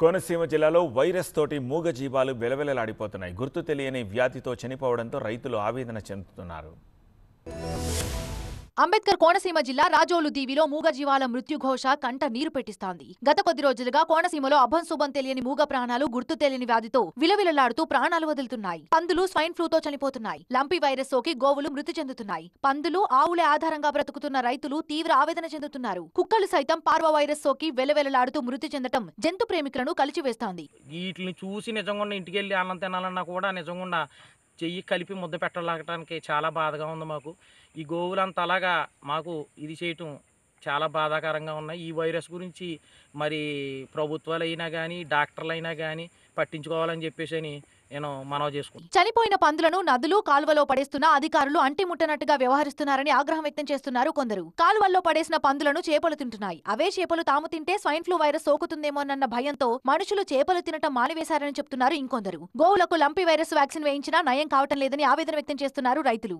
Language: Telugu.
కోనసీమ జిల్లాలో వైరస్ తోటి మూగజీవాలు వెలవెలలాడిపోతున్నాయి గుర్తు తెలియని వ్యాధితో చనిపోవడంతో రైతులు ఆవేదన చెందుతున్నారు అంబేద్కర్ కోనసీమ జిల్లా రాజోలు దీవిలో మూగజీవాల మృత్యుఘోష కంట నీరు పెట్టిస్తోంది గత కొద్ది రోజులుగా కోనసీమలో అభంశుభం తెలియని మూగ ప్రాణాలు గుర్తు తెలియని వ్యాధితో విలవిలలాడుతూ ప్రాణాలు వదులుతున్నాయి పందులు స్వైన్ ఫ్లూతో చనిపోతున్నాయి లంపి వైరస్ సోకి గోవులు మృతి చెందుతున్నాయి పందులు ఆవులే ఆధారంగా బ్రతుకుతున్న రైతులు తీవ్ర ఆవేదన చెందుతున్నారు కుక్కలు సైతం పార్వ వైరస్ సోకి వెలవెలలాడుతూ మృతి చెందటం జంతు ప్రేమికులను కలిచివేస్తోంది వీటిని చూసి నిజంగా ఇంటికెళ్ళి అన్నం తినాలన్నా కూడా నిజంగా చెయ్యి కలిపి ముద్ద పెట్టలాగటానికి చాలా బాధగా ఉంది మాకు ఈ గోవులంత అలాగా మాకు ఇది చేయటం చాలా బాధాకరంగా ఉన్నాయి ఈ వైరస్ గురించి మరి ప్రభుత్వాలైనా కానీ డాక్టర్లైనా కానీ పట్టించుకోవాలని చెప్పేసి అని నేను మనవ చేసుకున్నాను చనిపోయిన పందులను నదులు కాలువలో పడేస్తున్న అధికారులు ముట్టనట్టుగా వ్యవహరిస్తున్నారని ఆగ్రహం వ్యక్తం చేస్తున్నారు కొందరు కాలువల్లో పడేసిన పందులను చేపలు తింటున్నాయి అవే చేపలు తాము తింటే స్వైన్ ఫ్లూ వైరస్ సోకుతుందేమోనన్న భయంతో మనుషులు చేపలు తినటం మానివేశారని చెప్తున్నారు ఇంకొందరు గోవులకు లంపి వైరస్ వ్యాక్సిన్ వేయించినా నయం కావటం లేదని ఆవేదన వ్యక్తం చేస్తున్నారు రైతులు